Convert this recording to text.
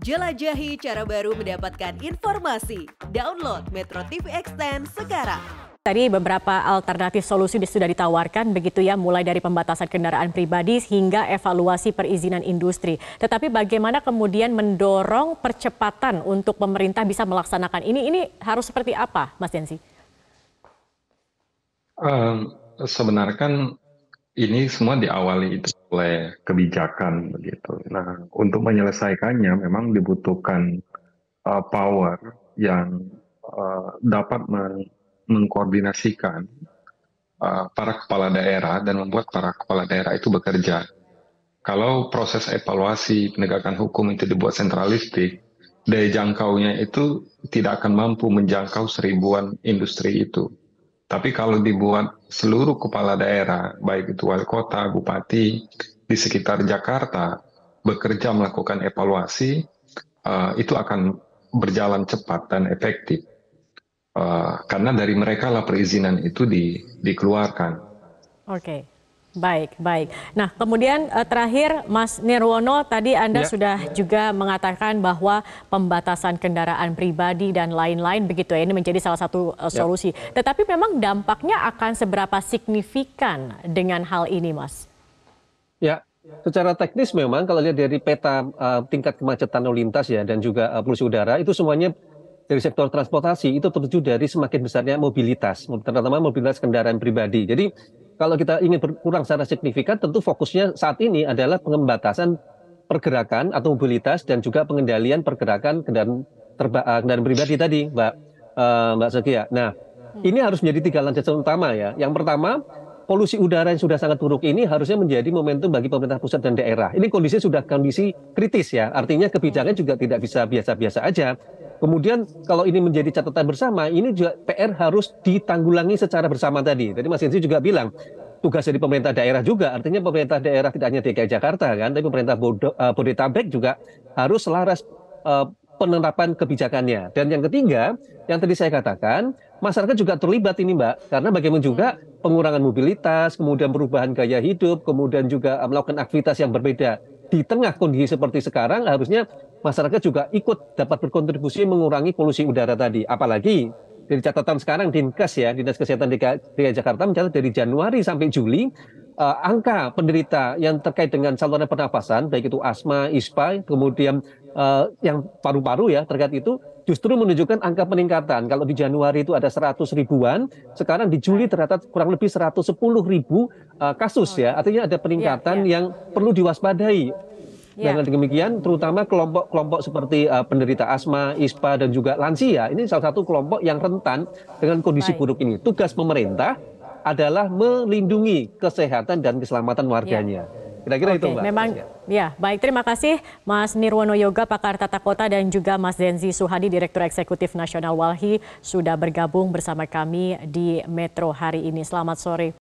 Jelajahi cara baru mendapatkan informasi. Download Metro TV Extend sekarang. Tadi beberapa alternatif solusi sudah ditawarkan begitu ya, mulai dari pembatasan kendaraan pribadi hingga evaluasi perizinan industri. Tetapi bagaimana kemudian mendorong percepatan untuk pemerintah bisa melaksanakan ini? Ini harus seperti apa, Mas Densi? Um, sebenarnya kan ini semua diawali itu oleh kebijakan begitu. Nah, untuk menyelesaikannya memang dibutuhkan uh, power yang uh, dapat meng mengkoordinasikan uh, para kepala daerah dan membuat para kepala daerah itu bekerja. Kalau proses evaluasi penegakan hukum itu dibuat sentralistik, daya jangkaunya itu tidak akan mampu menjangkau seribuan industri itu. Tapi kalau dibuat seluruh kepala daerah, baik itu wali kota, bupati, di sekitar Jakarta, bekerja melakukan evaluasi, uh, itu akan berjalan cepat dan efektif. Uh, karena dari mereka lah perizinan itu di, dikeluarkan. Oke. Okay. Baik, baik. Nah, kemudian eh, terakhir Mas Nirwono tadi Anda ya. sudah ya. juga mengatakan bahwa pembatasan kendaraan pribadi dan lain-lain begitu ya ini menjadi salah satu uh, solusi. Ya. Tetapi memang dampaknya akan seberapa signifikan dengan hal ini, Mas? Ya, Secara teknis memang kalau lihat dari peta uh, tingkat kemacetan lalu lintas ya dan juga uh, polusi udara itu semuanya dari sektor transportasi itu tertuju dari semakin besarnya mobilitas, terutama mobilitas kendaraan pribadi. Jadi kalau kita ingin berkurang secara signifikan, tentu fokusnya saat ini adalah pengembatasan pergerakan atau mobilitas dan juga pengendalian pergerakan kendaraan, terba, eh, kendaraan pribadi tadi, Mbak uh, Mbak Sekia. Ya. Nah, hmm. ini harus menjadi tiga landasan utama ya. Yang pertama, polusi udara yang sudah sangat buruk ini harusnya menjadi momentum bagi pemerintah pusat dan daerah. Ini kondisi sudah kondisi kritis ya. Artinya kebijakan juga tidak bisa biasa-biasa aja. Kemudian kalau ini menjadi catatan bersama, ini juga PR harus ditanggulangi secara bersama tadi. Tadi Mas Yensi juga bilang tugas dari pemerintah daerah juga, artinya pemerintah daerah tidak hanya DKI Jakarta kan, tapi pemerintah eh, Bodetabek juga harus selaras eh, penerapan kebijakannya. Dan yang ketiga, yang tadi saya katakan, masyarakat juga terlibat ini Mbak, karena bagaimana juga hmm. pengurangan mobilitas, kemudian perubahan gaya hidup, kemudian juga melakukan aktivitas yang berbeda. Di tengah kondisi seperti sekarang, harusnya masyarakat juga ikut dapat berkontribusi mengurangi polusi udara tadi. Apalagi dari catatan sekarang Dinkes ya, Dinas Kesehatan DKI Jakarta mencatat dari Januari sampai Juli uh, angka penderita yang terkait dengan saluran pernafasan baik itu asma, ISPA, kemudian uh, yang paru-paru ya terkait itu justru menunjukkan angka peningkatan. Kalau di Januari itu ada 100 ribuan, sekarang di Juli tercatat kurang lebih 110 ribu uh, kasus oh, ya. ya. Artinya ada peningkatan ya, ya. yang perlu diwaspadai Ya. Dengan demikian, terutama kelompok-kelompok seperti uh, penderita asma, ISPA, dan juga lansia, ini salah satu kelompok yang rentan dengan kondisi Baik. buruk ini. Tugas pemerintah adalah melindungi kesehatan dan keselamatan ya. warganya. Yeah. Kira-kira itu, Mbak. Memang, ya. Baik, terima kasih Mas Nirwono Yoga, pakar tata kota, dan juga Mas Denzi Suhadi, Direktur Eksekutif Nasional Walhi, sudah bergabung bersama kami di Metro hari ini. Selamat sore.